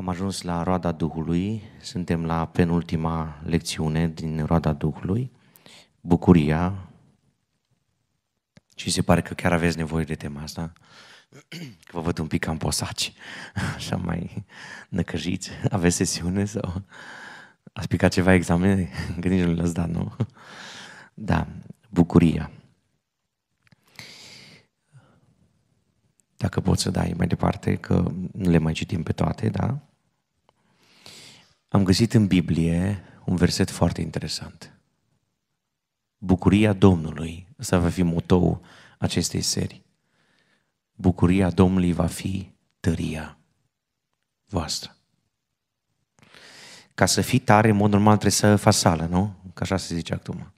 Am ajuns la roada Duhului, suntem la penultima lecțiune din roada Duhului, bucuria, și se pare că chiar aveți nevoie de tema asta, că vă văd un pic cam posaci, așa mai năcăjiți, aveți sesiune sau ați picat ceva examene, că nici nu le-ați dat, nu? Da, bucuria. Dacă poți să dai mai departe, că nu le mai citim pe toate, da? Am găsit în Biblie un verset foarte interesant. Bucuria Domnului, ăsta va fi motoul acestei serii. Bucuria Domnului va fi tăria voastră. Ca să fii tare, în mod normal trebuie să faci sală, nu? Ca așa se zice acum.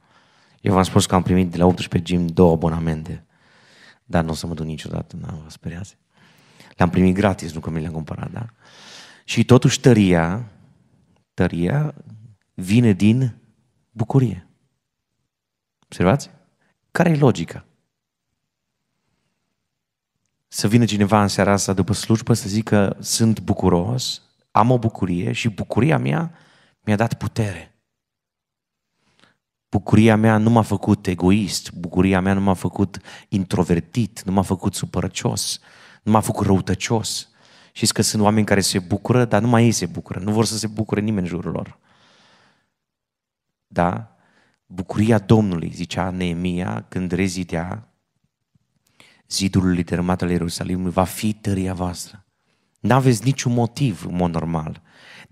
Eu v-am spus că am primit de la 18 gym două abonamente, dar nu o să mă duc niciodată, nu vă speriați. Le-am primit gratis, nu că mi le-am cumpărat, da? Și totuși tăria tăria vine din bucurie. Observați? Care e logica? Să vină cineva în seara asta după slujbă să zică sunt bucuros, am o bucurie și bucuria mea mi-a dat putere. Bucuria mea nu m-a făcut egoist, bucuria mea nu m-a făcut introvertit, nu m-a făcut supărăcios, nu m-a făcut răutăcios. Știți că sunt oameni care se bucură, dar numai ei se bucură. Nu vor să se bucure nimeni în jurul lor. Da? Bucuria Domnului, zicea Neemia când rezidea zidul dărâmat al Ierusalimului, va fi tăria voastră. N-aveți niciun motiv, în mod normal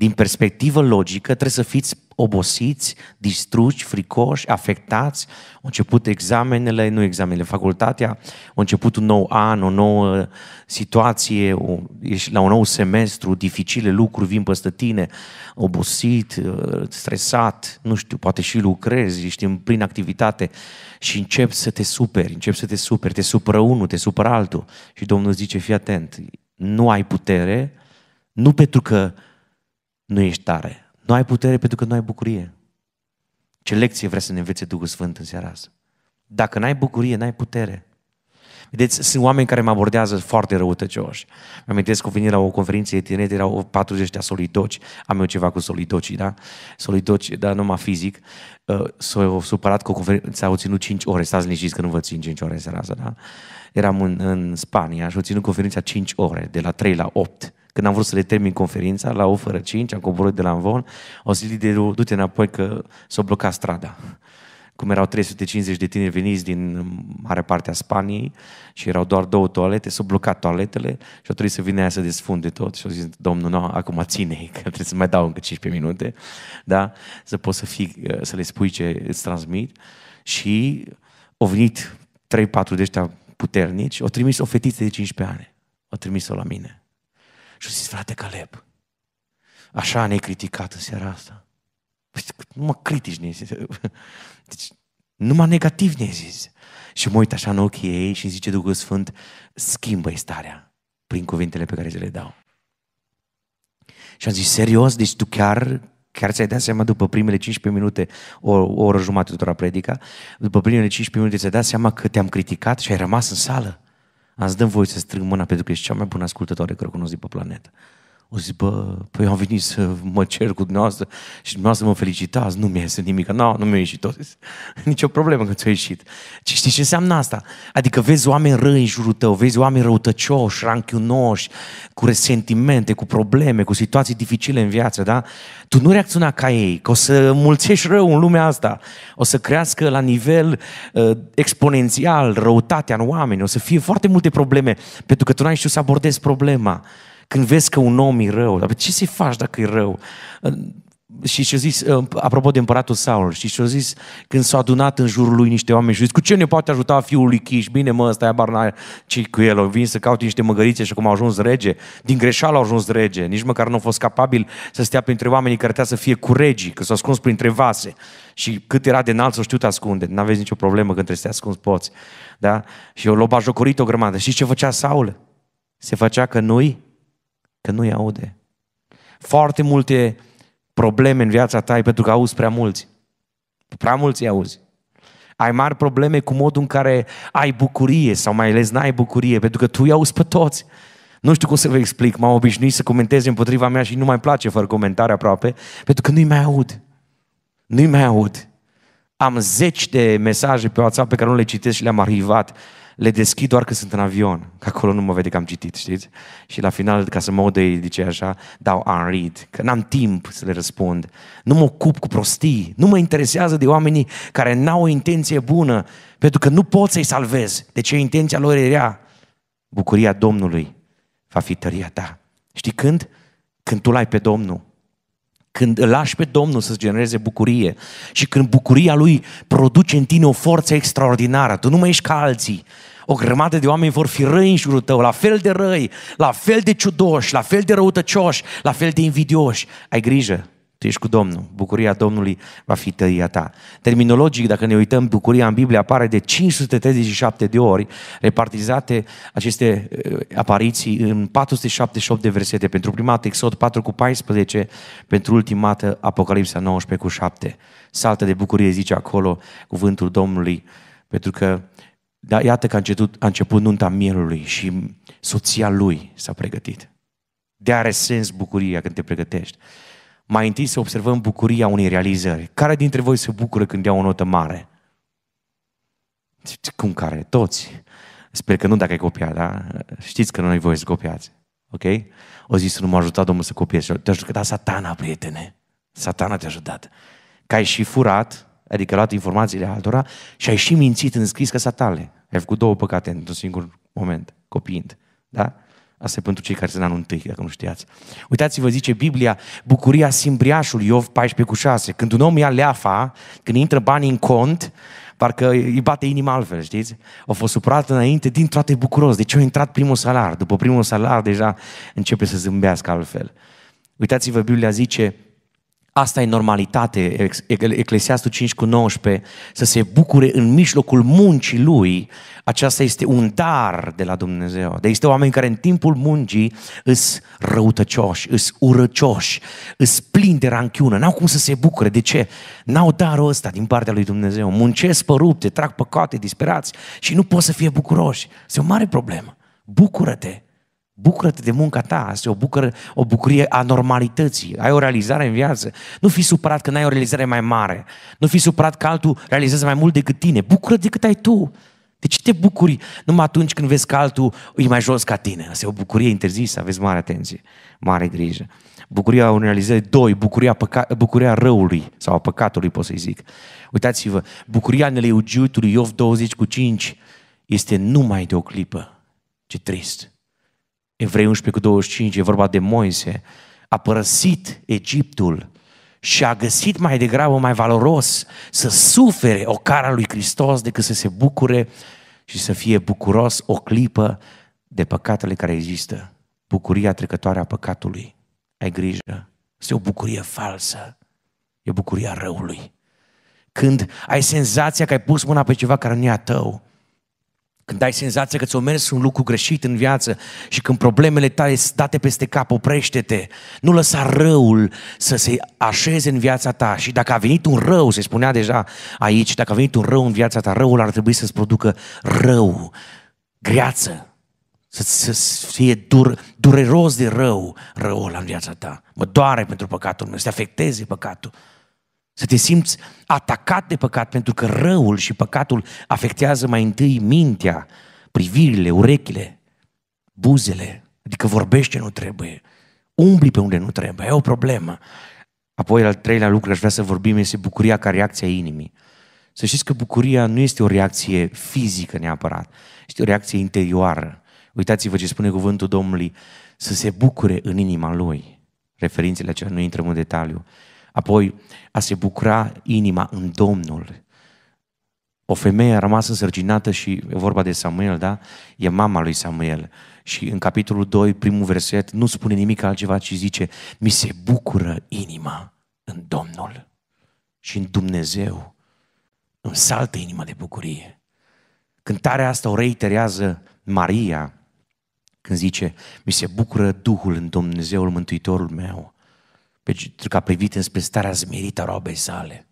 din perspectivă logică, trebuie să fiți obosiți, distruși, fricoși, afectați. Au început examenele, nu examenele, facultatea, au început un nou an, o nouă situație, o, ești la un nou semestru, dificile lucruri vin peste tine, obosit, uh, stresat, nu știu, poate și lucrezi, ești în plină activitate și începi să te superi, începi să te superi, te supără unul, te supără altul. Și Domnul zice, fii atent, nu ai putere, nu pentru că nu ești tare. Nu ai putere pentru că nu ai bucurie. Ce lecție vrea să ne învețe Duhul Sfânt în seara asta? Dacă n-ai bucurie, n-ai putere. Vedeți, sunt oameni care mă abordează foarte răutăcioși. Mă amintesc că vin la o conferință de tineri, erau 40 de solidoci, am eu ceva cu solidocii, da? Solidoci, dar numai fizic. Uh, s-au supărat că o conferință au ținut 5 ore, stați liniștiți că nu vă țin 5 ore în seara asta, da? Eram în, în Spania și au ținut conferința 5 ore, de la 3 la 8. Când am vrut să le termin conferința, la o fără cinci, am coborât de la Anvon, au zis liderul, du-te înapoi că s-a blocat strada. Cum erau 350 de tineri veniți din mare parte a Spaniei și erau doar două toalete, s-au blocat toaletele și au trebuit să vină aia să desfunde tot. Și au zis, domnul, nu, acum ține că trebuie să mai dau încă 15 minute, da? Să poți să, fii, să le spui ce îți transmit. Și au venit 3-4 de ăștia puternici, au trimis o fetiță de 15 ani. Au trimis-o la mine și au zis, frate Caleb, așa ne-ai criticat în seara asta. Păi, nu mă critici, ne zis. Deci, numai negativ ne zis. Și mă uit așa în ochii ei și zice Duhul Sfânt, schimbă starea prin cuvintele pe care ți le dau. Și am zis, serios? Deci tu chiar chiar ți-ai dat seama după primele 15 minute, o, o oră jumătate de la predica, după primele 15 minute ți-ai dat seama că te-am criticat și ai rămas în sală. Azi dăm voie să strâng mâna pentru că ești cea mai bună ascultătoare care o cunosc pe planetă. O zis, bă, păi am venit să mă cer cu dumneavoastră și dumneavoastră mă felicitați, nu mi-a ieșit nimic, no, nu mi-a ieșit tot. o problemă că ți-a ieșit. Ce știi ce înseamnă asta? Adică vezi oameni răi în jurul tău, vezi oameni răutăcioși, ranchiunoși, cu resentimente, cu probleme, cu situații dificile în viață, da? Tu nu reacționa ca ei, că o să mulțești rău în lumea asta, o să crească la nivel uh, exponențial răutatea în oameni, o să fie foarte multe probleme, pentru că tu n-ai știut să abordezi problema. Când vezi că un om e rău, dar ce să-i faci dacă e rău? Și și-a zis, apropo de împăratul Saul, și și-a zis, când s-au adunat în jurul lui niște oameni și zis, cu ce ne poate ajuta fiul lui Chiș? Bine mă, ăsta e barna, ce cu el? Au vin să caute niște măgărițe și cum au ajuns rege. Din greșeală au ajuns rege. Nici măcar nu au fost capabil să stea printre oamenii care trebuia să fie cu regii, că s-au ascuns printre vase. Și cât era de înalt, să știu te ascunde. Nu aveți nicio problemă când trebuie să te ascunzi, poți. Da? Și eu l-au bajocorit o grămadă. Și ce făcea Saul? Se făcea că nu-i că nu-i aude. Foarte multe probleme în viața ta e pentru că auzi prea mulți. Prea mulți îi auzi. Ai mari probleme cu modul în care ai bucurie sau mai ales n-ai bucurie, pentru că tu îi auzi pe toți. Nu știu cum să vă explic, m-am obișnuit să comentez împotriva mea și nu mai place fără comentarii aproape, pentru că nu-i mai aud. Nu-i mai aud. Am zeci de mesaje pe WhatsApp pe care nu le citesc și le-am arhivat le deschid doar că sunt în avion, că acolo nu mă vede că am citit, știți? Și la final, ca să mă ei, zice așa, dau unread, că n-am timp să le răspund. Nu mă ocup cu prostii, nu mă interesează de oamenii care n-au o intenție bună, pentru că nu pot să-i salvez. ce intenția lor era bucuria Domnului va fi tăria ta. Știi când? Când tu l-ai pe Domnul. Când îl lași pe Domnul să-ți genereze bucurie și când bucuria lui produce în tine o forță extraordinară, tu nu mai ești ca alții, o grămadă de oameni vor fi răi în jurul tău, la fel de răi, la fel de ciudoși, la fel de răutăcioși, la fel de invidioși. Ai grijă, tu ești cu Domnul, bucuria Domnului va fi tăia ta. Terminologic, dacă ne uităm, bucuria în Biblie apare de 537 de ori, repartizate aceste eh, apariții în 478 de versete. Pentru prima dată Exod 4 cu 14, pentru ultima dată Apocalipsa 19 cu 7. Saltă de bucurie, zice acolo cuvântul Domnului, pentru că dar iată că a început, a început nunta mielului și soția lui s-a pregătit. De are sens bucuria când te pregătești. Mai întâi să observăm bucuria unei realizări. Care dintre voi se bucură când ia o notă mare? Cum care? Toți. Sper că nu dacă ai copiat, da? Știți că nu ai voie să copiați. Ok? O zis, să nu m-a ajutat Domnul să copiez. Te-a ajutat da, satana, prietene. Satana te-a ajutat. Că ai și furat, adică luat informațiile altora și ai și mințit în scris că sunt tale. Ai făcut două păcate într-un singur moment, copiind. Da? Asta e pentru cei care sunt în anul întâi, dacă nu știați. Uitați-vă, zice Biblia, bucuria simbriașului, Iov 14 cu 6. Când un om ia leafa, când intră banii în cont, parcă îi bate inima altfel, știți? A fost supărat înainte din toate bucuros. Deci a intrat primul salar. După primul salar deja începe să zâmbească altfel. Uitați-vă, Biblia zice, Asta e normalitate, Eclesiastul 5 cu 19, să se bucure în mijlocul muncii lui. Aceasta este un dar de la Dumnezeu. Deci este oameni care în timpul muncii îs răutăcioși, îs urăcioși, îs plini de ranchiună, n-au cum să se bucure. De ce? N-au darul ăsta din partea lui Dumnezeu. Muncesc părupte, trag păcate, disperați și nu pot să fie bucuroși. Este o mare problemă. Bucură-te! Bucură-te de munca ta, asta e o, bucură, o bucurie a normalității. Ai o realizare în viață. Nu fi supărat că n-ai o realizare mai mare. Nu fi supărat că altul realizează mai mult decât tine. bucură de cât ai tu. De ce te bucuri numai atunci când vezi că altul e mai jos ca tine? Asta e o bucurie interzisă, aveți mare atenție, mare grijă. Bucuria unei realizări, doi, bucuria, păca, bucuria răului sau a păcatului, pot să-i zic. Uitați-vă, bucuria nelegiuitului Iov 20 cu 5 este numai de o clipă. Ce trist! Evrei 11 cu 25, e vorba de Moise, a părăsit Egiptul și a găsit mai degrabă mai valoros să sufere o cara lui Hristos decât să se bucure și să fie bucuros o clipă de păcatele care există. Bucuria trecătoare a păcatului. Ai grijă. Este o bucurie falsă. E bucuria răului. Când ai senzația că ai pus mâna pe ceva care nu e a tău, când ai senzația că ți-o mers un lucru greșit în viață și când problemele tale sunt date peste cap, oprește-te. Nu lăsa răul să se așeze în viața ta. Și dacă a venit un rău, se spunea deja aici, dacă a venit un rău în viața ta, răul ar trebui să-ți producă rău, greață, să, să fie dur, dureros de rău, răul în viața ta. Mă doare pentru păcatul meu, să te afecteze păcatul. Să te simți atacat de păcat, pentru că răul și păcatul afectează mai întâi mintea, privirile, urechile, buzele, adică vorbește nu trebuie, umbli pe unde nu trebuie, e o problemă. Apoi, al treilea lucru, aș vrea să vorbim, este bucuria ca reacția inimii. Să știți că bucuria nu este o reacție fizică neapărat, este o reacție interioară. Uitați-vă ce spune cuvântul Domnului, să se bucure în inima lui. Referințele acelea nu intrăm în detaliu. Apoi, a se bucura inima în Domnul. O femeie a rămas însărginată și e vorba de Samuel, da? E mama lui Samuel. Și în capitolul 2, primul verset, nu spune nimic altceva, ci zice, mi se bucură inima în Domnul și în Dumnezeu. Îmi saltă inima de bucurie. Cântarea asta o reiterează Maria când zice, mi se bucură Duhul în Dumnezeul Mântuitorul meu pentru că a privit înspre starea zmerită a robei sale.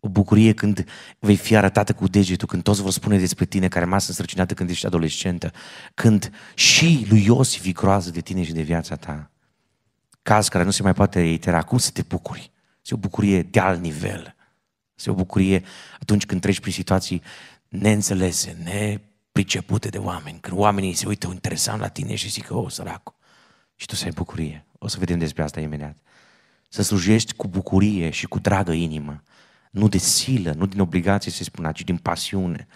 O bucurie când vei fi arătată cu degetul, când toți vor spune despre tine care a rămas însărcinată când ești adolescentă, când și lui Iosif e groază de tine și de viața ta. Caz care nu se mai poate reitera. Cum să te bucuri? Se o bucurie de alt nivel. Se o bucurie atunci când treci prin situații neînțelese, nepricepute de oameni. Când oamenii se uită interesant la tine și zic, oh, săracu. Și tu să ai bucurie. O să vedem despre asta imediat să slujești cu bucurie și cu dragă inimă, nu de silă, nu din obligație să-i spună, ci din pasiune.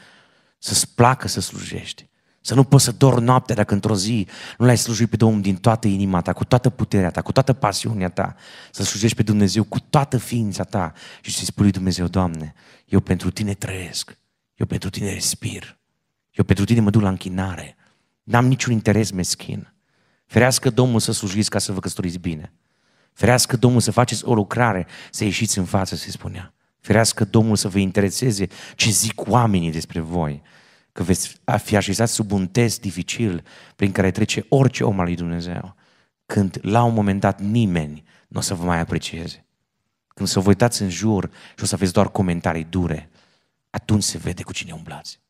Să-ți placă să slujești. Să nu poți să dor noaptea dacă într-o zi nu l-ai slujit pe Domnul din toată inima ta, cu toată puterea ta, cu toată pasiunea ta. Să slujești pe Dumnezeu cu toată ființa ta și să-i spui Dumnezeu, Doamne, eu pentru Tine trăiesc, eu pentru Tine respir, eu pentru Tine mă duc la închinare, n-am niciun interes meschin. Ferească Domnul să slujiți ca să vă căsătoriți bine. Ferească Domnul să faceți o lucrare, să ieșiți în față, se spunea. Ferească Domnul să vă intereseze ce zic oamenii despre voi, că veți fi așezat sub un test dificil prin care trece orice om al lui Dumnezeu, când la un moment dat nimeni nu o să vă mai aprecieze. Când să vă uitați în jur și o să aveți doar comentarii dure, atunci se vede cu cine umblați.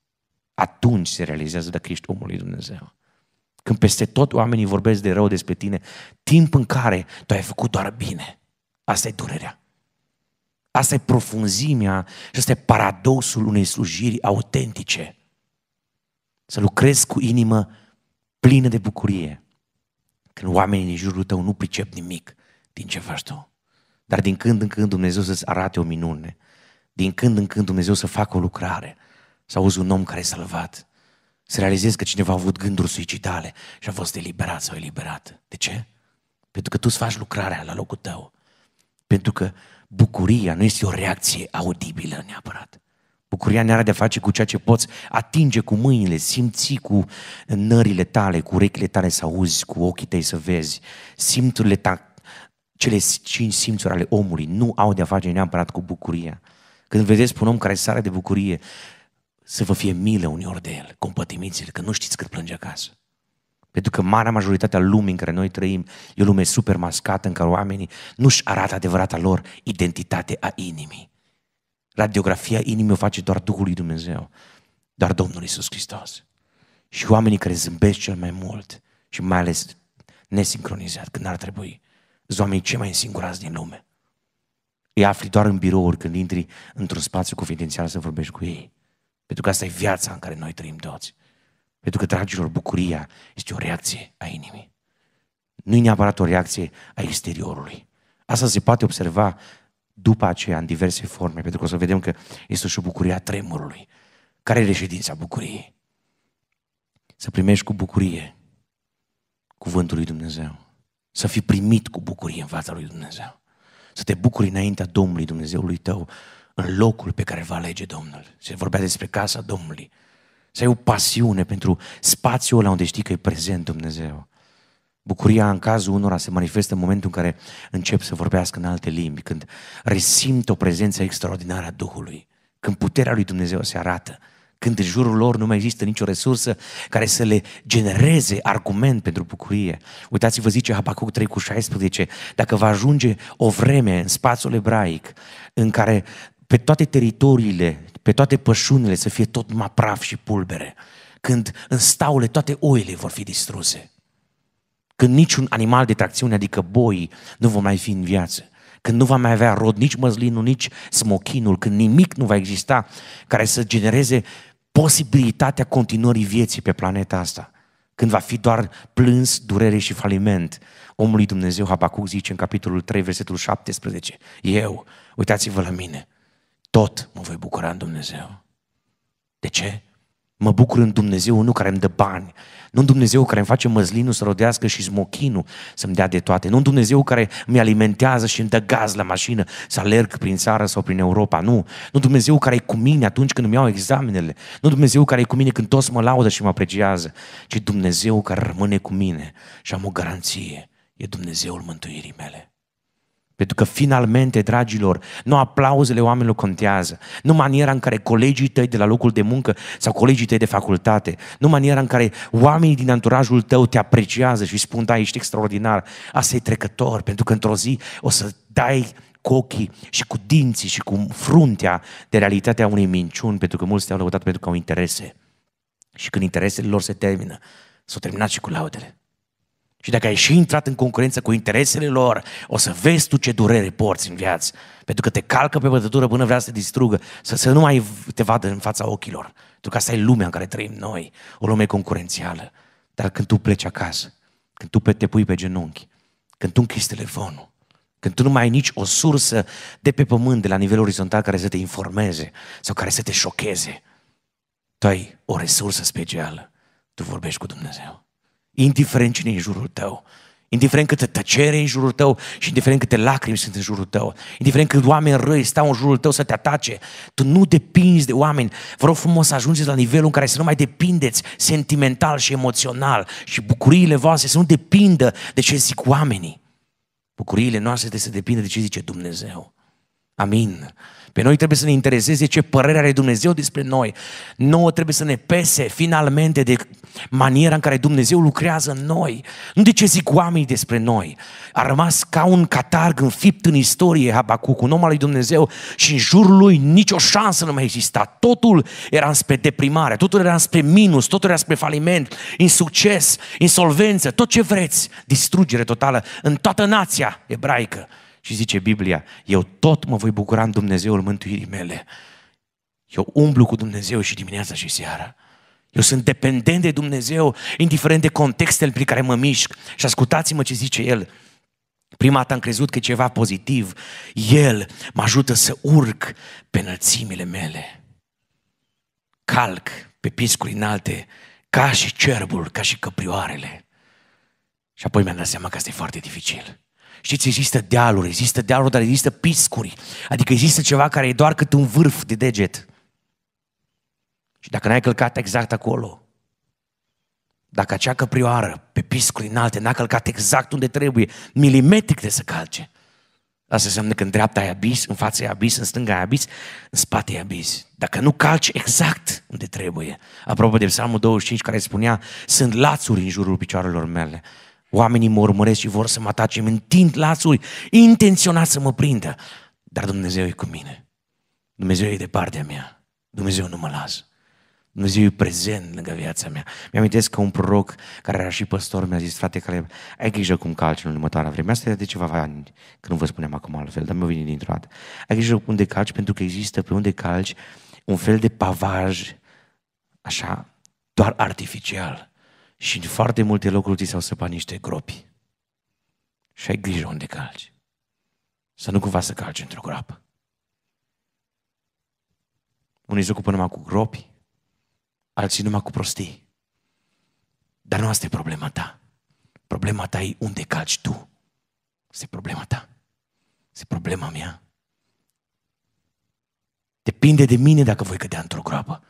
Atunci se realizează dacă ești omul lui Dumnezeu. Când peste tot oamenii vorbesc de rău despre tine, timp în care tu ai făcut doar bine. Asta e durerea. Asta e profunzimea și asta e paradoxul unei slujiri autentice. Să lucrezi cu inimă plină de bucurie. Când oamenii din jurul tău nu pricep nimic din ce faci tu. Dar din când în când Dumnezeu să-ți arate o minune. Din când în când Dumnezeu să facă o lucrare. Să auzi un om care e salvat să realizezi că cineva a avut gânduri suicidale și a fost eliberat sau eliberat. De ce? Pentru că tu îți faci lucrarea la locul tău. Pentru că bucuria nu este o reacție audibilă neapărat. Bucuria ne are de face cu ceea ce poți atinge cu mâinile, simți cu nările tale, cu urechile tale să auzi, cu ochii tăi să vezi, simțurile ta, cele cinci simțuri ale omului nu au de a face neapărat cu bucuria. Când vedeți un om care sare de bucurie, să vă fie milă uneori de el, compătimiți-l, că nu știți cât plânge acasă. Pentru că marea majoritate a lumii în care noi trăim e o lume super mascată în care oamenii nu-și arată adevărata lor identitate a inimii. Radiografia inimii o face doar Duhul lui Dumnezeu, doar Domnul Isus Hristos. Și oamenii care zâmbesc cel mai mult și mai ales nesincronizat, când ar trebui, sunt oamenii cei mai însingurați din lume. Îi afli doar în birouri când intri într-un spațiu confidențial să vorbești cu ei. Pentru că asta e viața în care noi trăim toți. Pentru că, dragilor, bucuria este o reacție a inimii. Nu e neapărat o reacție a exteriorului. Asta se poate observa după aceea în diverse forme, pentru că o să vedem că este și o bucurie a tremurului. Care e reședința bucuriei? Să primești cu bucurie cuvântul lui Dumnezeu. Să fii primit cu bucurie în fața lui Dumnezeu. Să te bucuri înaintea Domnului Dumnezeului tău în locul pe care va alege Domnul. Se vorbea despre casa Domnului. Să ai o pasiune pentru spațiul ăla unde știi că e prezent Dumnezeu. Bucuria în cazul unora se manifestă în momentul în care încep să vorbească în alte limbi, când resimt o prezență extraordinară a Duhului, când puterea lui Dumnezeu se arată, când în jurul lor nu mai există nicio resursă care să le genereze argument pentru bucurie. Uitați-vă, zice Habacuc 3 cu 16, dacă va ajunge o vreme în spațiul ebraic în care pe toate teritoriile, pe toate pășunile să fie tot praf și pulbere, când în staule toate oile vor fi distruse, când niciun animal de tracțiune, adică boii, nu vor mai fi în viață, când nu va mai avea rod nici măzlinul, nici smochinul, când nimic nu va exista care să genereze posibilitatea continuării vieții pe planeta asta, când va fi doar plâns, durere și faliment. Omului Dumnezeu Habacuc zice în capitolul 3, versetul 17, eu, uitați-vă la mine, tot mă voi bucura în Dumnezeu. De ce? Mă bucur în Dumnezeu, nu care îmi dă bani, nu în Dumnezeu care îmi face măzlinul să rodească și smochinul să-mi dea de toate, nu în Dumnezeu care mi alimentează și îmi dă gaz la mașină să alerg prin țară sau prin Europa, nu. Nu Dumnezeu care e cu mine atunci când îmi iau examenele, nu Dumnezeu care e cu mine când toți mă laudă și mă apreciază, ci Dumnezeu care rămâne cu mine și am o garanție, e Dumnezeul mântuirii mele. Pentru că finalmente, dragilor, nu aplauzele oamenilor contează, nu maniera în care colegii tăi de la locul de muncă sau colegii tăi de facultate, nu maniera în care oamenii din anturajul tău te apreciază și spun, da, ești extraordinar, asta e trecător, pentru că într-o zi o să dai cu ochii și cu dinții și cu fruntea de realitatea unei minciuni, pentru că mulți te-au lăudat pentru că au interese. Și când interesele lor se termină, s-au terminat și cu laudele. Și dacă ai și intrat în concurență cu interesele lor, o să vezi tu ce durere porți în viață. Pentru că te calcă pe pătătură până vrea să te distrugă, să, să nu mai te vadă în fața ochilor. Pentru că asta e lumea în care trăim noi, o lume concurențială. Dar când tu pleci acasă, când tu te pui pe genunchi, când tu închizi telefonul, când tu nu mai ai nici o sursă de pe pământ, de la nivel orizontal, care să te informeze sau care să te șocheze, tu ai o resursă specială. Tu vorbești cu Dumnezeu indiferent cine e în jurul tău, indiferent câtă tăcere e în jurul tău și indiferent câte lacrimi sunt în jurul tău, indiferent cât oameni răi stau în jurul tău să te atace, tu nu depinzi de oameni. Vă rog frumos să ajungeți la nivelul în care să nu mai depindeți sentimental și emoțional și bucuriile voastre să nu depindă de ce zic oamenii. Bucuriile noastre trebuie să depindă de ce zice Dumnezeu. Amin. Pe noi trebuie să ne intereseze ce părere are Dumnezeu despre noi. Nouă trebuie să ne pese finalmente de maniera în care Dumnezeu lucrează în noi. Nu de ce zic oamenii despre noi. A rămas ca un catarg înfipt în istorie Habacuc, un om al lui Dumnezeu și în jurul lui nicio șansă nu mai exista. Totul era spre deprimare, totul era spre minus, totul era spre faliment, insucces, insolvență, tot ce vreți, distrugere totală în toată nația ebraică. Și zice Biblia, eu tot mă voi bucura în Dumnezeul mântuirii mele. Eu umblu cu Dumnezeu și dimineața și seara. Eu sunt dependent de Dumnezeu, indiferent de contextele prin care mă mișc. Și ascultați-mă ce zice El. Prima dată am crezut că e ceva pozitiv. El mă ajută să urc pe înălțimile mele. Calc pe piscuri înalte, ca și cerbul, ca și căprioarele. Și apoi mi-am dat seama că asta e foarte dificil. Știți, există dealuri, există dealuri, dar există piscuri. Adică există ceva care e doar cât un vârf de deget. Și dacă n-ai călcat exact acolo, dacă acea căprioară pe piscuri înalte n-a călcat exact unde trebuie, milimetric de să calce, asta înseamnă că în dreapta e abis, în față e abis, în stânga e abis, în spate e abis. Dacă nu calci exact unde trebuie, apropo de psalmul 25 care spunea, sunt lațuri în jurul picioarelor mele, Oamenii mă urmăresc și vor să mă atace, îmi întind lațuri, intenționat să mă prindă. Dar Dumnezeu e cu mine. Dumnezeu e de partea mea. Dumnezeu nu mă las. Dumnezeu e prezent lângă viața mea. mi am că un proroc care era și păstor mi-a zis, frate Caleb, ai grijă cum calci în următoarea vreme. Asta e de ceva ani, că nu vă spunem acum altfel, dar mi-a venit dintr-o dată. Ai grijă de calci, pentru că există pe unde calci un fel de pavaj, așa, doar artificial. Și în foarte multe locuri ți s-au săpat niște gropi. Și ai grijă unde calci. Să nu cumva să calci într-o groapă. Unii se ocupă numai cu gropi, alții numai cu prostii. Dar nu asta e problema ta. Problema ta e unde calci tu. Este problema ta. Este problema mea. Depinde de mine dacă voi cădea într-o groapă.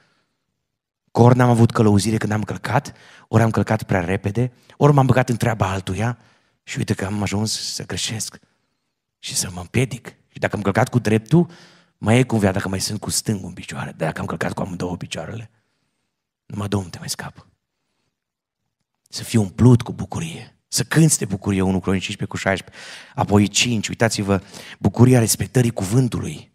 Că ori n-am avut călăuzire când am călcat, ori am călcat prea repede, ori m-am băgat în treaba altuia și uite că am ajuns să greșesc și să mă împiedic. Și dacă am călcat cu dreptul, mai e cum via, dacă mai sunt cu stângul în picioare, dacă am călcat cu amândouă picioarele. Numai Domnul te mai scap. Să fiu umplut cu bucurie. Să cânți de bucurie 1 Cronici 15 cu 16. Apoi 5, uitați-vă, bucuria respectării cuvântului.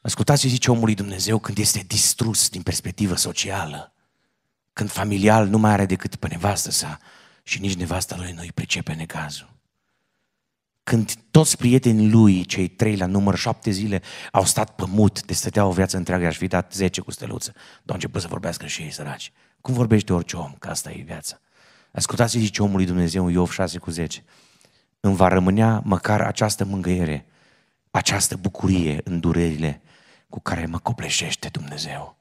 Ascultați ce zice omului Dumnezeu când este distrus din perspectivă socială, când familial nu mai are decât pe nevastă sa și nici nevasta lui nu îi pricepe necazul. Când toți prietenii lui, cei trei la număr, șapte zile, au stat mut, de stătea o viață întreagă, aș fi dat zece cu steluță, dar au început să vorbească și ei săraci. Cum vorbește orice om, că asta e viața. Ascultați ce zice omului Dumnezeu Iov 6 cu 10. Îmi va rămânea măcar această mângâiere, această bucurie în durerile cu care mă copleșește Dumnezeu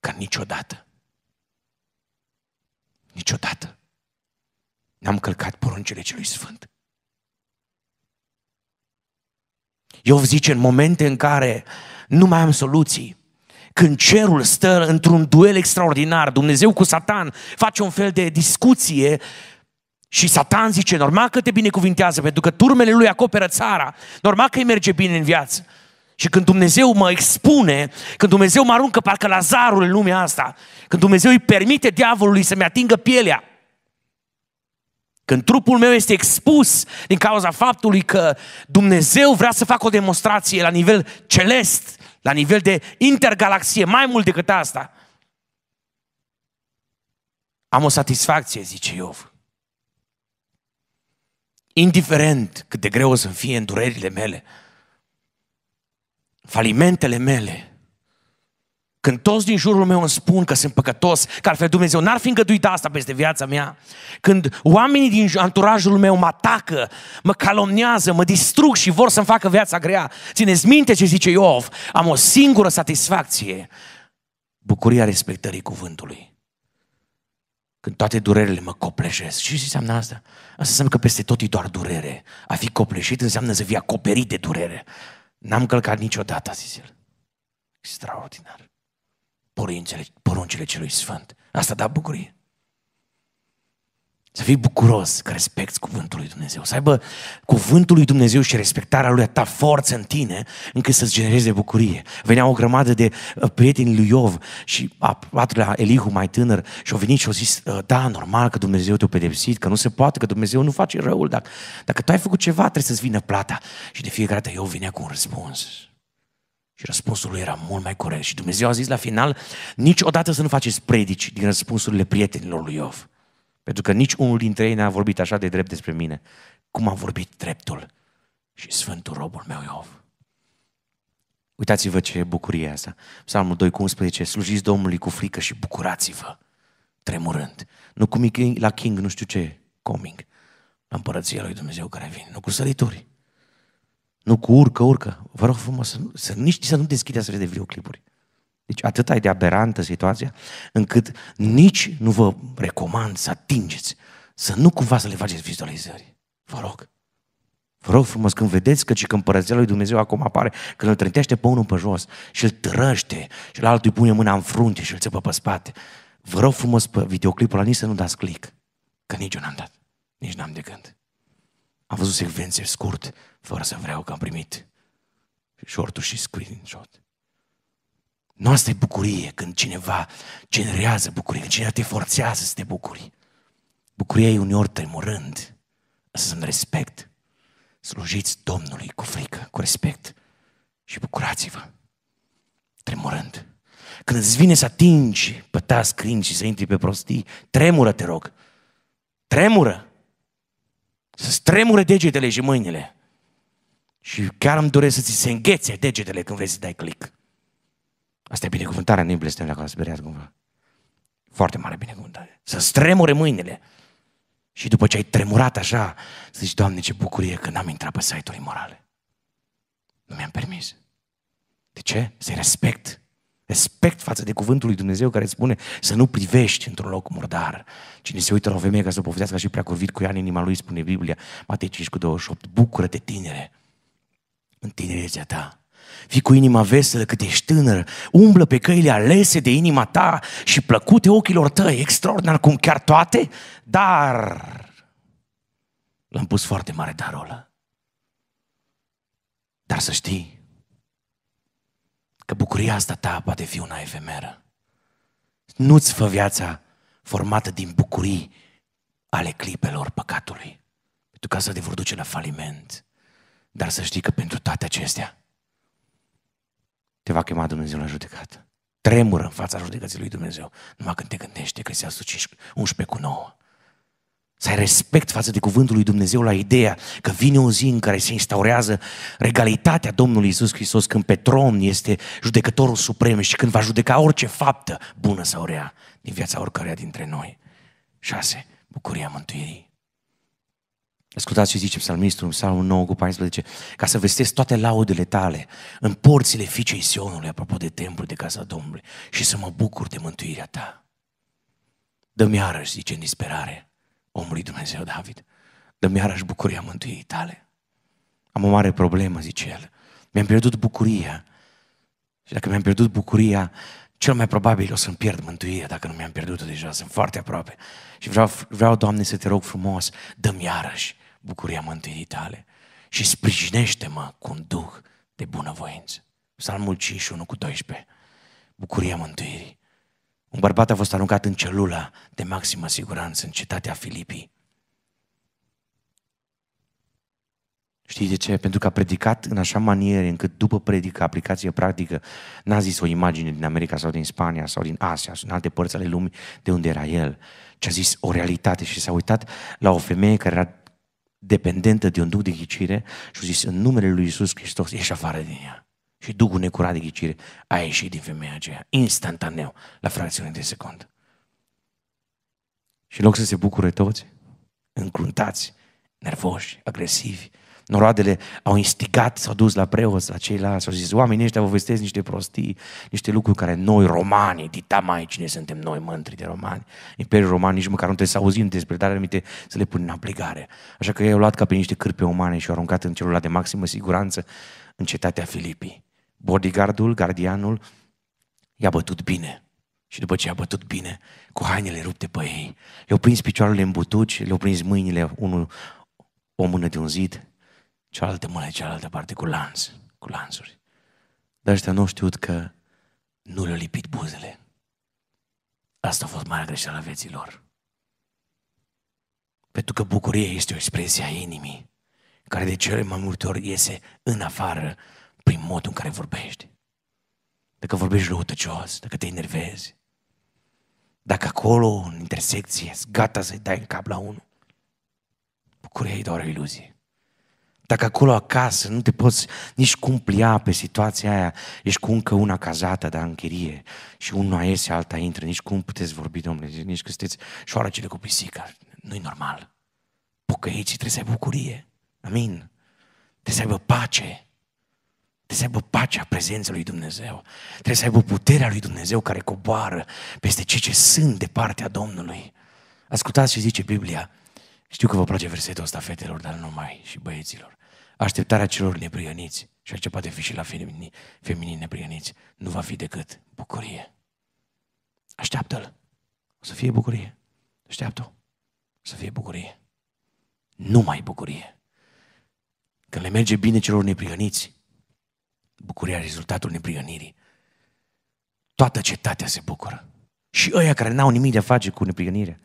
ca niciodată. Niciodată n-am călcat poruncile celui Sfânt. Eu zice, în momente în care nu mai am soluții, când cerul stă într-un duel extraordinar, Dumnezeu cu Satan face un fel de discuție și Satan zice, normal că te binecuvintează, pentru că turmele lui acoperă țara, normal că îi merge bine în viață. Și când Dumnezeu mă expune, când Dumnezeu mă aruncă parcă la zarul în lumea asta, când Dumnezeu îi permite diavolului să-mi atingă pielea, când trupul meu este expus din cauza faptului că Dumnezeu vrea să facă o demonstrație la nivel celest, la nivel de intergalaxie, mai mult decât asta, am o satisfacție, zice Iov. Indiferent cât de greu o să fie durerile mele, falimentele mele, când toți din jurul meu îmi spun că sunt păcătos, că altfel Dumnezeu n-ar fi îngăduit asta peste viața mea, când oamenii din anturajul meu mă atacă, mă calomnează, mă distrug și vor să-mi facă viața grea, țineți minte ce zice Iov, am o singură satisfacție, bucuria respectării cuvântului. Când toate durerile mă copleșesc. Și ce înseamnă asta? Asta înseamnă că peste tot e doar durere. A fi copleșit înseamnă să fii acoperit de durere. N-am călcat niciodată, a zis el. Extraordinar. Poruncile, poruncile celui sfânt. Asta da bucurie. Să fii bucuros că respecti cuvântul lui Dumnezeu. Să aibă cuvântul lui Dumnezeu și respectarea lui ta forță în tine încât să-ți genereze bucurie. Venea o grămadă de uh, prieteni lui Iov și a patrulea Elihu mai tânăr și au venit și au zis, uh, da, normal că Dumnezeu te-a pedepsit, că nu se poate, că Dumnezeu nu face răul. Dacă, dacă tu ai făcut ceva, trebuie să-ți vină plata. Și de fiecare dată Iov venea cu un răspuns. Și răspunsul lui era mult mai corect. Și Dumnezeu a zis la final, niciodată să nu faceți predici din răspunsurile prietenilor lui Iov. Pentru că nici unul dintre ei n-a vorbit așa de drept despre mine, cum a vorbit dreptul și sfântul robul meu Iov. Uitați-vă ce bucurie asta. Psalmul 2 cu 11, slujiți Domnului cu frică și bucurați-vă, tremurând. Nu cum e la King, nu știu ce, coming, la împărăția lui Dumnezeu care vine, nu cu sărituri. Nu cu urcă, urcă. Vă rog frumos să, să nici să nu deschideți să vedeți videoclipuri. Deci atât e de aberantă situația, încât nici nu vă recomand să atingeți, să nu cumva să le faceți vizualizări. Vă rog. Vă rog frumos, când vedeți că și când Părăția lui Dumnezeu acum apare, când îl trântește pe unul pe jos și îl trăște și la altul îi pune mâna în frunte și îl țepă pe spate, vă rog frumos pe videoclipul ăla nici să nu dați click, că nici eu n-am dat, nici n-am de gând. Am văzut secvențe scurt, fără să vreau că am primit short și screenshot. Nu asta e bucurie când cineva generează bucurie, când cineva te forțează să te bucuri. Bucuria e uneori tremurând, să în respect. Slujiți Domnului cu frică, cu respect și bucurați-vă, tremurând. Când îți vine să atingi păta scrin și să intri pe prostii, tremură, te rog. Tremură. Să-ți tremure degetele și mâinile. Și chiar îmi doresc să ți se înghețe degetele când vrei să dai click. Asta e binecuvântarea, nu-i blestemele acolo, speriați cumva. Foarte mare binecuvântare. Să stremure mâinile. Și după ce ai tremurat așa, să zici, Doamne, ce bucurie că n-am intrat pe site-uri morale. Nu mi-am permis. De ce? Să-i respect. Respect față de cuvântul lui Dumnezeu care spune să nu privești într-un loc murdar. Cine se uită la o femeie ca să o povestească și prea curvit cu ea în inima lui, spune Biblia, Matei 5 cu 28, bucură-te tinere în tinerețea ta fi cu inima veselă cât ești tânăr, umblă pe căile alese de inima ta și plăcute ochilor tăi, extraordinar cum chiar toate, dar... L-am pus foarte mare darul ăla. Dar să știi că bucuria asta ta poate fi una efemeră. Nu-ți fă viața formată din bucurii ale clipelor păcatului. Pentru că asta te vor duce la faliment. Dar să știi că pentru toate acestea te va chema Dumnezeu la judecată. Tremură în fața judecății lui Dumnezeu, numai când te gândești că se asuci 11 cu 9. Să ai respect față de cuvântul lui Dumnezeu la ideea că vine o zi în care se instaurează regalitatea Domnului Isus Hristos când pe tron este judecătorul suprem și când va judeca orice faptă bună sau rea din viața oricăreia dintre noi. 6. Bucuria mântuirii. Ascultați ce zice psalmistul în psalmul 9 cu 14, ca să vestesc toate laudele tale în porțile fiicei Sionului, apropo de templul de casa Domnului, și să mă bucur de mântuirea ta. Dă-mi iarăși, zice în disperare, omului Dumnezeu David, dă-mi iarăși bucuria mântuirii tale. Am o mare problemă, zice el. Mi-am pierdut bucuria. Și dacă mi-am pierdut bucuria, cel mai probabil o să-mi pierd mântuirea dacă nu mi-am pierdut-o deja, sunt foarte aproape. Și vreau, vreau Doamne, să te rog frumos, dă-mi iarăși bucuria mântuirii tale și sprijinește-mă cu un duh de bunăvoință. Psalmul 51 cu 12. Bucuria mântuirii. Un bărbat a fost aruncat în celula de maximă siguranță în cetatea Filipii. Știi de ce? Pentru că a predicat în așa manieră încât după predică, aplicație practică, n-a zis o imagine din America sau din Spania sau din Asia sau în alte părți ale lumii de unde era el, ci a zis o realitate și s-a uitat la o femeie care era dependentă de un duc de ghicire și a zis, în numele lui Isus Hristos, ieși afară din ea. Și Duhul necurat de ghicire a ieșit din femeia aceea, instantaneu, la fracțiune de secundă. Și în loc să se bucure toți, încruntați, nervoși, agresivi, Noroadele au instigat, s-au dus la preoți, la ceilalți, au zis, oamenii ăștia vă vestesc niște prostii, niște lucruri care noi, romani, dita mai cine suntem noi, mântri de romani. Imperiul roman nici măcar nu trebuie să auzim despre, dar aminte să le punem în aplicare. Așa că ei au luat ca pe niște cârpe umane și au aruncat în celula de maximă siguranță în cetatea Filipii. Bodyguardul, gardianul, i-a bătut bine. Și după ce i-a bătut bine, cu hainele rupte pe ei, le-au prins picioarele în butuci, le-au prins mâinile unul o mână de un zid cealaltă mână, cealaltă parte, cu lanț, cu lanțuri. Dar ăștia nu au știut că nu le-au lipit buzele. Asta a fost marea greșeală a vieții lor. Pentru că bucurie este o expresie a inimii, care de cele mai multe ori iese în afară prin modul în care vorbești. Dacă vorbești răutăcios, dacă te enervezi, dacă acolo, în intersecție, gata să-i dai în cap la unul, bucuria e doar o iluzie. Dacă acolo acasă nu te poți nici cumplia pe situația aia, ești cu încă una cazată, dar în chirie, și una iese, alta intră, nici cum puteți vorbi, domnule, nici că sunteți șoarecele cu pisica, nu-i normal. Pocăiții trebuie să ai bucurie, amin? Trebuie să aibă pace, Trebuie să aibă pacea prezenței lui Dumnezeu. Trebuie să aibă puterea lui Dumnezeu care coboară peste cei ce sunt de partea Domnului. Ascultați ce zice Biblia. Știu că vă place versetul ăsta, fetelor, dar nu mai și băieților. Așteptarea celor neprioniți și ce poate fi și la femini, feminini neprioniți, nu va fi decât bucurie. Așteaptă-l. O să fie bucurie. Așteaptă-o. O să fie bucurie. Numai bucurie. Când le merge bine celor neprioniți, bucuria rezultatul neprionirii. Toată cetatea se bucură. Și ăia care n-au nimic de a face cu neprionirea.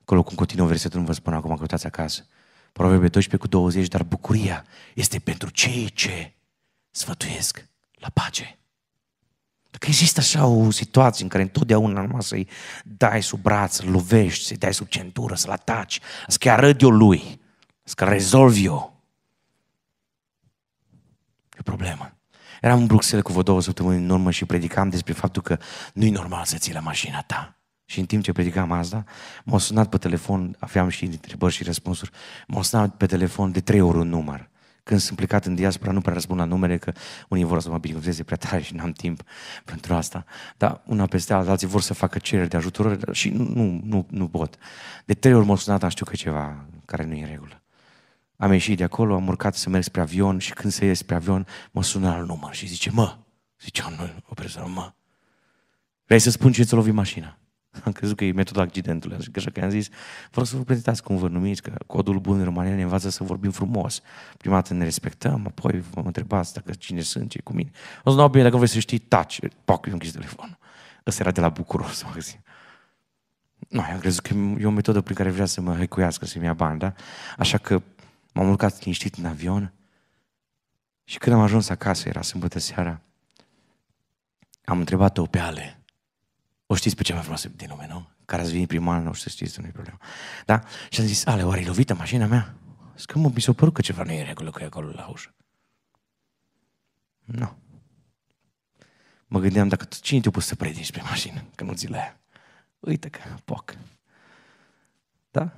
Acolo cum continuă versetul, nu vă spun acum, că uitați acasă. Proverbe 12 cu 20, dar bucuria este pentru cei ce sfătuiesc la pace. Dacă există așa o situație în care întotdeauna numai să-i dai sub braț, să lovești, să-i dai sub centură, să-l ataci, să chiar arăt eu lui, să că rezolv eu, e o problemă. Eram în Bruxelles cu vă două săptămâni în urmă și predicam despre faptul că nu e normal să ții la mașina ta. Și în timp ce predicam asta, m-au sunat pe telefon, aveam și întrebări și răspunsuri, m-au sunat pe telefon de trei ori un număr. Când sunt plecat în diaspora, nu prea răspund la numere, că unii vor să mă binecuvânteze prea tare și n-am timp pentru asta. Dar una peste alta, alții vor să facă cereri de ajutor și nu, nu, nu, nu pot. De trei ori m-au sunat, am știu că ceva care nu e în regulă. Am ieșit de acolo, am urcat să merg spre avion și când se ies spre avion, mă sună la număr și zice, mă, zice, nu, o persoană, mă, vrei să spun ce ți-a lovit mașina? Am crezut că e metoda accidentului, așa că am zis, vreau să vă prezentați cum vă numiți, că codul bun în România ne învață să vorbim frumos. Prima dată ne respectăm, apoi vă întrebați dacă cine sunt, ce cu mine. O să bine, dacă vrei să știi, taci, pac, eu închis telefonul. Ăsta era de la Bucuros, magazin. Nu, am crezut că e o metodă prin care vrea să mă recuiască, să-mi ia bani, da? Așa că m-am urcat liniștit în avion și când am ajuns acasă, era sâmbătă seara, am întrebat-o pe ale o știți pe cea mai frumoasă din lume, nu? Care ați venit primar, nu știți, știți, nu i problemă. Da? Și am zis, ale, oare e lovită mașina mea? Zic că mă, mi s-a părut că ceva nu e regulă că e acolo la ușă. Nu. Mă gândeam, dacă cine te-a pus să predici pe mașină, că nu ți aia? Uite că, poc. Da?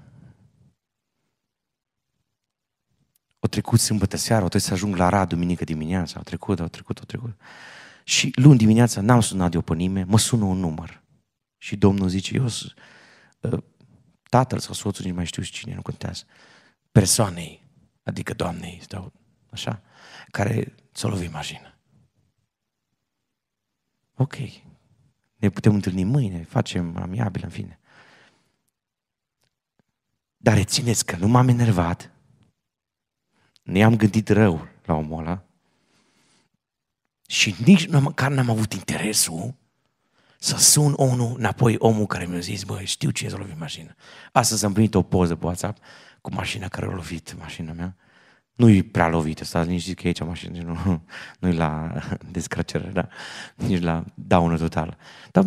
O trecut sâmbătă seara, o trebuie să ajung la Rad duminică dimineața, au trecut, au trecut, au trecut. Și luni dimineața n-am sunat de o pe nimeni, mă sună un număr. Și Domnul zice, eu ă, tatăl sau soțul, nici mai știu cine, nu contează, persoanei, adică Doamnei, stau așa, care ți-a lovit mașină. Ok, ne putem întâlni mâine, facem amiabil, în fine. Dar rețineți că nu m-am enervat, nu i-am gândit rău la omul ăla și nici măcar n-am avut interesul să sun unul, înapoi omul care mi-a zis, băi, știu ce e să lovit mașina. Astăzi am primit o poză pe WhatsApp cu mașina care a lovit mașina mea. Nu-i prea lovită, stați liniștit că e aici mașină, nu, nu-i la descrăcere, da? nici la daună totală. Dar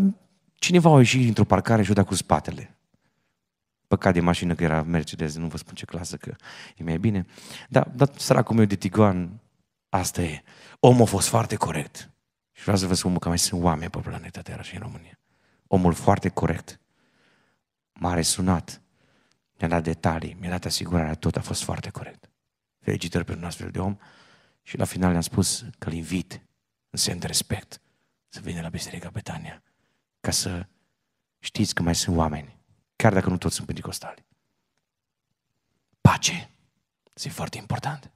cineva a ieșit dintr-o parcare și o dat cu spatele. Păcat de mașină că era Mercedes, nu vă spun ce clasă, că e mai bine. Dar, dar săracul meu de tigoan, asta e. Omul a fost foarte corect. Și vreau să vă spun că mai sunt oameni pe planeta Terra și în România. Omul foarte corect. M-a resunat. Mi-a dat detalii, mi-a dat asigurarea, tot a fost foarte corect. Felicitări pentru un astfel de om. Și la final le-am spus că îl invit în semn de respect să vină la Biserica Betania ca să știți că mai sunt oameni, chiar dacă nu toți sunt pentecostali. Pace. Este foarte important.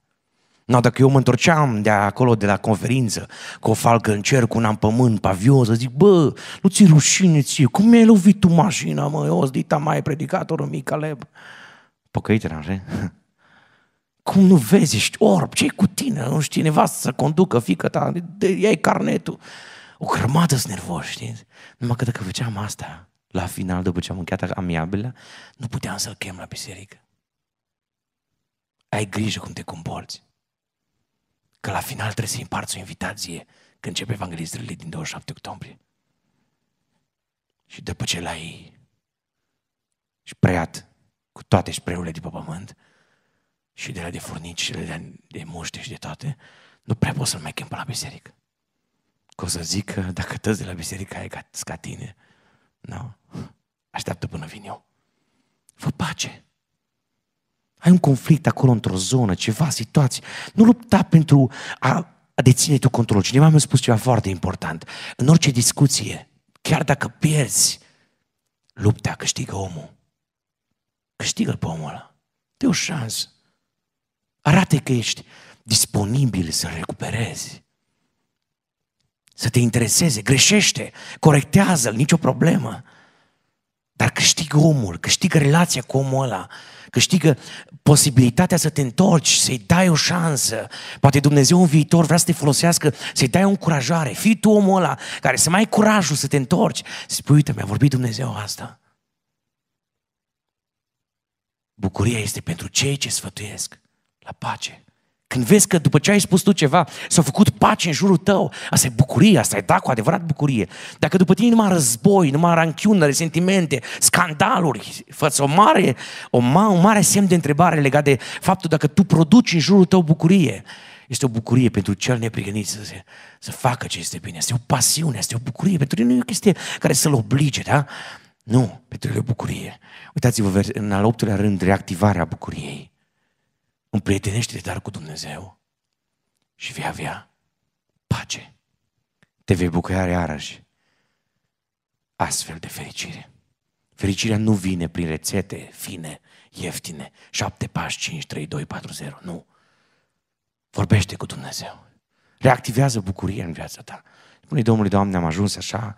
No, dacă eu mă întorceam de acolo, de la conferință, cu o falcă în cer, cu un în pământ, pavioză, zic, bă, nu ți rușine ție, cum mi-ai lovit tu mașina, mă, eu dita mai predicatorul mic Aleb. Pocăite, n Cum nu vezi, ești orb, ce cu tine? Nu știi nevastă să conducă fică ta, ia carnetul. O grămadă sunt nervoși, știi? Numai că dacă făceam asta, la final, după ce am încheiat amiabilă, nu puteam să-l chem la biserică. Ai grijă cum te comporți. Că la final trebuie să-i împarți o invitație când începe Evanghelizările din 27 octombrie. Și după ce l-ai preiat cu toate spreurile de pe pământ și de la de furnici și de la de muște și de toate, nu prea poți să-l mai chem pe la biserică. Că o să zic că dacă tăți de la biserică ai ca, ca tine, nu, așteaptă până vin eu. Vă pace! Ai un conflict acolo într-o zonă, ceva, situații. Nu lupta pentru a, a deține tu controlul. Cineva mi-a spus ceva foarte important. În orice discuție, chiar dacă pierzi, lupta câștigă omul. Câștigă-l pe omul ăla. Te o șansă. Arată că ești disponibil să recuperezi. Să te intereseze, greșește, corectează-l, nicio problemă. Dar câștigă omul, câștigă relația cu omul ăla câștigă posibilitatea să te întorci, să-i dai o șansă. Poate Dumnezeu în viitor vrea să te folosească, să-i dai o încurajare. Fii tu omul ăla care să mai ai curajul să te întorci. Să spui, uite, mi-a vorbit Dumnezeu asta. Bucuria este pentru cei ce sfătuiesc la pace. Când vezi că după ce ai spus tu ceva, s-a făcut pace în jurul tău, asta e bucurie, asta e da cu adevărat bucurie. Dacă după tine numai război, numai ranchiună, resentimente, scandaluri, față o mare, o ma, un mare semn de întrebare legat de faptul dacă tu produci în jurul tău bucurie, este o bucurie pentru cel neprigănit să, se, să facă ce este bine. Este o pasiune, este o bucurie. Pentru el nu e o chestie care să-l oblige, da? Nu, pentru el e o bucurie. Uitați-vă în al optulea rând, reactivarea bucuriei împrietenește-te dar cu Dumnezeu și vei avea pace. Te vei bucura iarăși astfel de fericire. Fericirea nu vine prin rețete fine, ieftine, șapte pași, cinci, trei, doi, patru, zero, nu. Vorbește cu Dumnezeu. Reactivează bucuria în viața ta. Spune, Domnului, Doamne, am ajuns așa,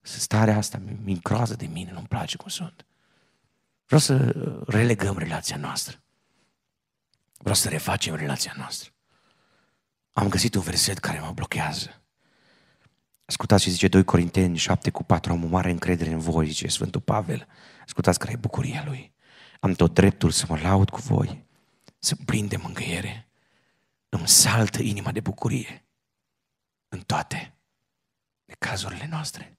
starea asta mi-încroază de mine, nu-mi place cum sunt. Vreau să relegăm relația noastră. Vreau să refacem relația noastră. Am găsit un verset care mă blochează. Ascultați ce zice 2 Corinteni 7 cu 4, am o mare încredere în voi, zice Sfântul Pavel. Ascultați care e bucuria lui. Am tot dreptul să mă laud cu voi, să plin de mângâiere. Îmi saltă inima de bucurie în toate necazurile noastre.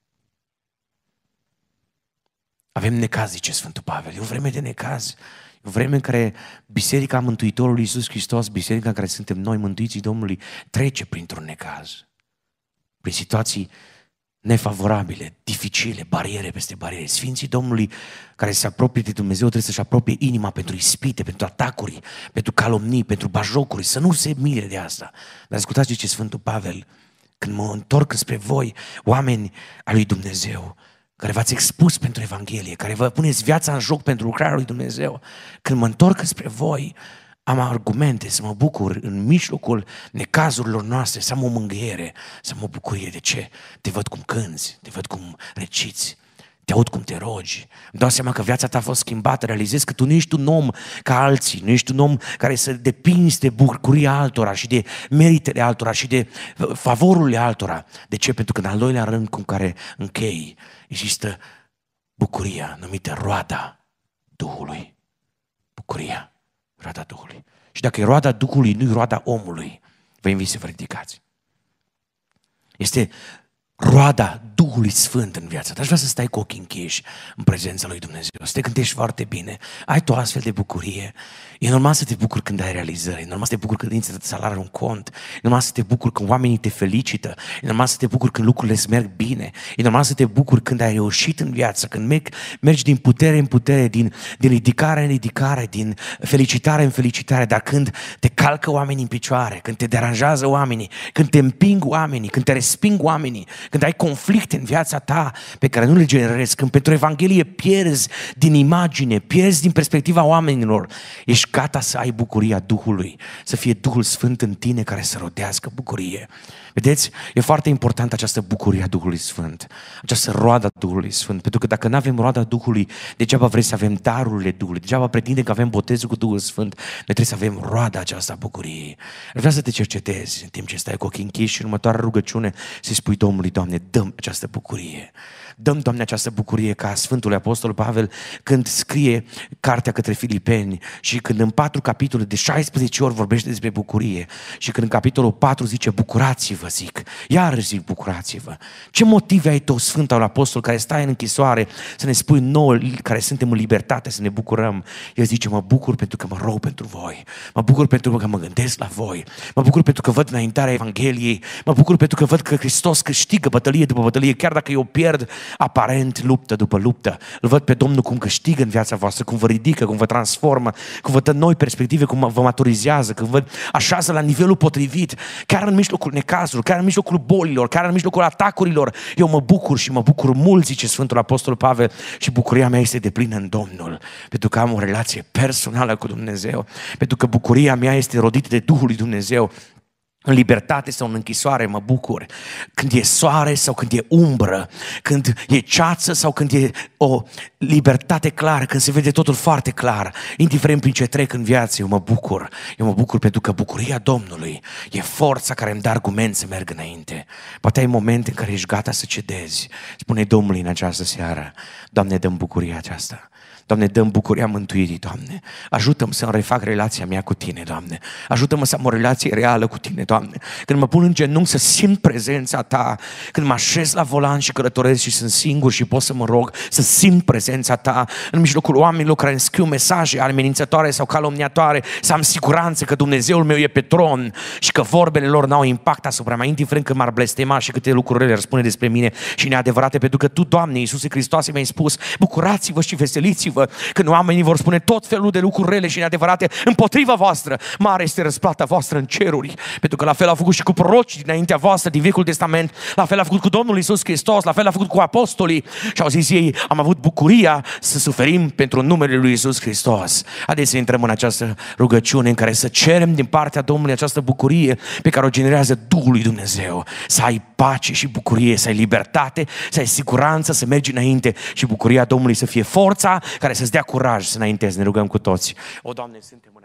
Avem necaz, zice Sfântul Pavel, e o vreme de necaz vreme în care Biserica Mântuitorului Iisus Hristos, biserica în care suntem noi, mântuiții Domnului, trece printr-un necaz, prin situații nefavorabile, dificile, bariere peste bariere. Sfinții Domnului care se apropie de Dumnezeu trebuie să-și apropie inima pentru ispite, pentru atacuri, pentru calomnii, pentru bajocuri, să nu se mire de asta. Dar ascultați ce Sfântul Pavel, când mă întorc spre voi, oameni al lui Dumnezeu, care v-ați expus pentru Evanghelie, care vă puneți viața în joc pentru lucrarea lui Dumnezeu, când mă întorc spre voi, am argumente să mă bucur în mijlocul necazurilor noastre, să am o mângâiere, să am o bucurie. De ce? Te văd cum cânți, te văd cum reciți, te aud cum te rogi. Îmi dau seama că viața ta a fost schimbată. Realizez că tu nu ești un om ca alții. Nu ești un om care să depinzi de bucuria altora și de meritele altora și de uh, favorurile altora. De ce? Pentru că în al doilea rând cu care închei există bucuria numită roada Duhului. Bucuria, roada Duhului. Și dacă e roada Duhului, nu e roada omului. Vă invit să vă ridicați. Este roada Duhului Sfânt în viața ta. Aș vrea să stai cu ochii închiși în prezența lui Dumnezeu, să te gândești foarte bine, ai tu astfel de bucurie. E normal să te bucuri când ai realizări, e normal să te bucuri când îți salariul un cont, e normal să te bucuri când oamenii te felicită, e normal să te bucuri când lucrurile îți merg bine, e normal să te bucuri când ai reușit în viață, când mergi, mergi din putere în putere, din, din ridicare în ridicare, din felicitare în felicitare, dar când te calcă oamenii în picioare, când te deranjează oamenii, când te împing oamenii, când te resping oamenii, când ai conflicte în viața ta pe care nu le generezi, când pentru Evanghelie pierzi din imagine, pierzi din perspectiva oamenilor, ești gata să ai bucuria Duhului, să fie Duhul Sfânt în tine care să rodească bucurie. Vedeți? E foarte importantă această bucurie a Duhului Sfânt, această roada Duhului Sfânt, pentru că dacă nu avem roada Duhului, degeaba vrei să avem darurile Duhului, degeaba pretinde că avem botezul cu Duhul Sfânt, noi trebuie să avem roada aceasta bucuriei. Vreau să te cercetezi în timp ce stai cu ochii închiși și în următoarea rugăciune să-i spui Domnului Doamne, dăm această bucurie. Dăm, Doamne, această bucurie ca Sfântul Apostol Pavel când scrie cartea către Filipeni și când în patru capitole de 16 ori vorbește despre bucurie și când în capitolul 4 zice bucurați-vă, zic, iar zic bucurați-vă. Ce motive ai tu, Sfântul Apostol, care stai în închisoare să ne spui nouă care suntem în libertate să ne bucurăm? El zice, mă bucur pentru că mă rog pentru voi, mă bucur pentru că mă gândesc la voi, mă bucur pentru că văd înaintarea Evangheliei, mă bucur pentru că văd că Hristos câștigă bătălie după bătălie, chiar dacă eu pierd, aparent luptă după luptă. Îl văd pe Domnul cum câștigă în viața voastră, cum vă ridică, cum vă transformă, cum vă dă noi perspective, cum vă maturizează, cum vă așează la nivelul potrivit, chiar în mijlocul necazurilor, chiar în mijlocul bolilor, chiar în mijlocul atacurilor. Eu mă bucur și mă bucur mult, zice Sfântul Apostol Pavel, și bucuria mea este de plină în Domnul, pentru că am o relație personală cu Dumnezeu, pentru că bucuria mea este rodită de Duhul lui Dumnezeu în libertate sau în închisoare, mă bucur. Când e soare sau când e umbră, când e ceață sau când e o libertate clară, când se vede totul foarte clar, indiferent prin ce trec în viață, eu mă bucur. Eu mă bucur pentru că bucuria Domnului e forța care îmi dă argument să merg înainte. Poate ai momente în care ești gata să cedezi. Spune Domnului în această seară, Doamne, dăm bucuria aceasta. Doamne, dăm bucuria mântuirii, Doamne. Ajută-mă să-mi refac relația mea cu Tine, Doamne. Ajută-mă să am o relație reală cu Tine, Doamne. Când mă pun în genunchi să simt prezența Ta, când mă așez la volan și călătoresc și sunt singur și pot să mă rog să simt prezența Ta în mijlocul oamenilor care îmi scriu mesaje amenințătoare sau calomniatoare, să am siguranță că Dumnezeul meu e pe tron și că vorbele lor n-au impact asupra mea, indiferent că m-ar blestema și câte lucruri le răspunde despre mine și neadevărate, pentru că Tu, Doamne, Iisuse Hristoase, mi-ai spus, bucurați-vă și veseliți împotrivă, când oamenii vor spune tot felul de lucruri rele și neadevărate împotriva voastră. Mare este răsplata voastră în ceruri. Pentru că la fel a făcut și cu prorocii dinaintea voastră din Vechiul Testament, la fel a făcut cu Domnul Isus Hristos, la fel a făcut cu apostolii și au zis ei, am avut bucuria să suferim pentru numele lui Isus Hristos. Haideți să intrăm în această rugăciune în care să cerem din partea Domnului această bucurie pe care o generează Duhul lui Dumnezeu. Să ai pace și bucurie, să ai libertate, să ai siguranță, să mergi înainte și bucuria Domnului să fie forța care să-ți dea curaj să înaintezi. Ne rugăm cu toți. O, Doamne, suntem în